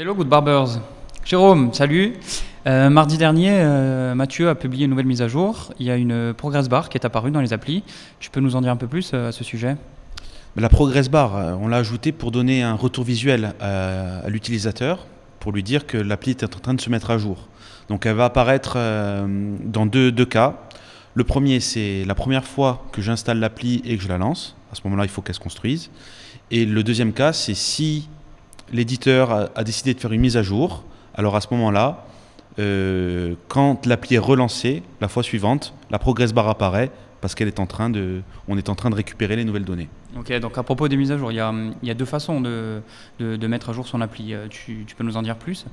Hello Good Barbers. Jérôme, salut. Euh, mardi dernier, euh, Mathieu a publié une nouvelle mise à jour. Il y a une progress bar qui est apparue dans les applis. Tu peux nous en dire un peu plus euh, à ce sujet La progress bar, on l'a ajoutée pour donner un retour visuel à, l'utilisateur, pour lui dire que l'appli est en train de se mettre à jour. Donc elle va apparaître dans deux cas. Le premier, c'est la première fois que j'installe l'appli et que je la lance. À ce moment-là, il faut qu'elle se construise. Et le deuxième cas, c'est si l'éditeur a, décidé de faire une mise à jour. Alors à ce moment-là, euh, quand l'appli est relancée, la fois suivante, la progress bar apparaît parce qu'elle est en train de, on est en train de récupérer les nouvelles données. Ok, donc à propos des mises à jour, il y a, deux façons de, mettre à jour son appli. Euh, tu, tu peux nous en dire plus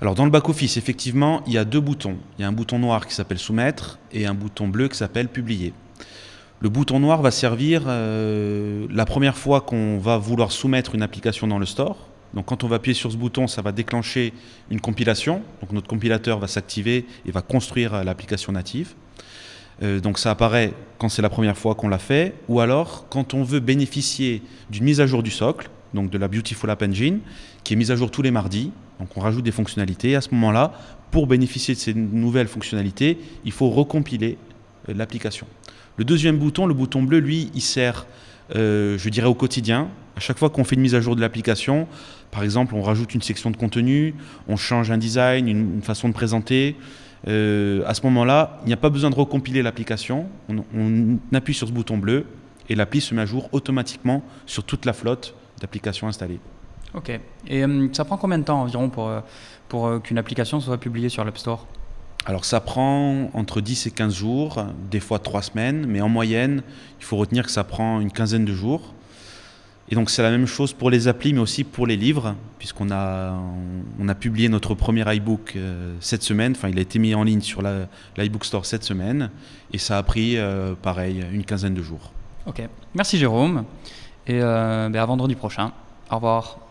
Alors dans le back-office, effectivement, il y a deux boutons. Il y a un bouton noir qui s'appelle soumettre et un bouton bleu qui s'appelle publier. Le bouton noir va servir euh, la première fois qu'on va vouloir soumettre une application dans le store. Donc quand on va appuyer sur ce bouton, ça va déclencher une compilation. Donc notre compilateur va s'activer et va construire euh, l'application native. Euh, donc ça apparaît quand c'est la première fois qu'on l'a fait, ou alors quand on veut bénéficier d'une mise à jour du socle, donc de la Beautiful App Engine, qui est mise à jour tous les mardis. Donc on rajoute des fonctionnalités. à ce moment-là, pour bénéficier de ces nouvelles fonctionnalités, il faut recompiler euh, l'application. Le deuxième bouton, le bouton bleu, lui, il sert, euh, je dirais, au quotidien. À chaque fois qu'on fait une mise à jour de l'application, par exemple, on rajoute une section de contenu, on change un design, une, façon de présenter. Euh, à ce moment-là, il n'y a pas besoin de recompiler l'application. On, appuie sur ce bouton bleu et l'appli se met à jour automatiquement sur toute la flotte d'applications installées. Ok. Et ça prend combien de temps environ pour, pour qu'une application soit publiée sur l'App Store alors ça prend entre 10 et 15 jours, des fois 3 semaines, mais en moyenne, il faut retenir que ça prend une quinzaine de jours. Et donc c'est la même chose pour les applis, mais aussi pour les livres, puisqu'on a, on a publié notre premier iBook euh, cette semaine, enfin il a été mis en ligne sur l'iBook Store cette semaine, et ça a pris euh, pareil, une quinzaine de jours. Ok, merci Jérôme, et euh, ben, à vendredi prochain. Au revoir.